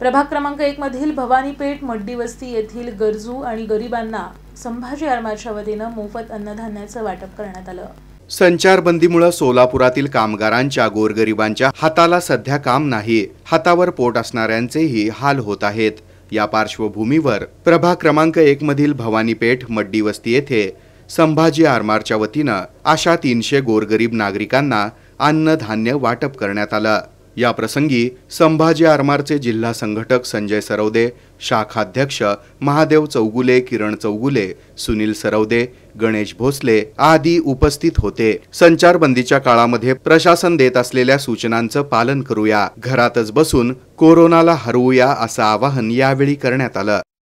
प्रभाग क्रमांक एकमधील भवानीपेठ वस्ती येथील गरजू आणि गरिबांना संभाजी आरमारच्या वतीनं मोफत अन्नधान्याचं वाटप करण्यात आलं संचारबंदीमुळे सोलापुरातील कामगारांच्या गोरगरिबांच्या हाताला सध्या काम नाही हातावर पोट असणाऱ्यांचेही हाल होत आहेत या पार्श्वभूमीवर प्रभाग क्रमांक एक मधील भवानीपेठ मड्डी वस्ती येथे संभाजी आरमारच्या वतीनं अशा तीनशे गोरगरीब नागरिकांना अन्नधान्य वाटप करण्यात आलं या प्रसंगी संभाजी आरमारचे जिल्हा संघटक संजय सरवदे शाखाध्यक्ष महादेव चौगुले किरण चौगुले सुनील सरवदे गणेश भोसले आदी उपस्थित होते संचारबंदीच्या काळामध्ये प्रशासन देत असलेल्या सूचनांचं पालन करूया घरातच बसून कोरोनाला हरवूया असं आवाहन यावेळी करण्यात आलं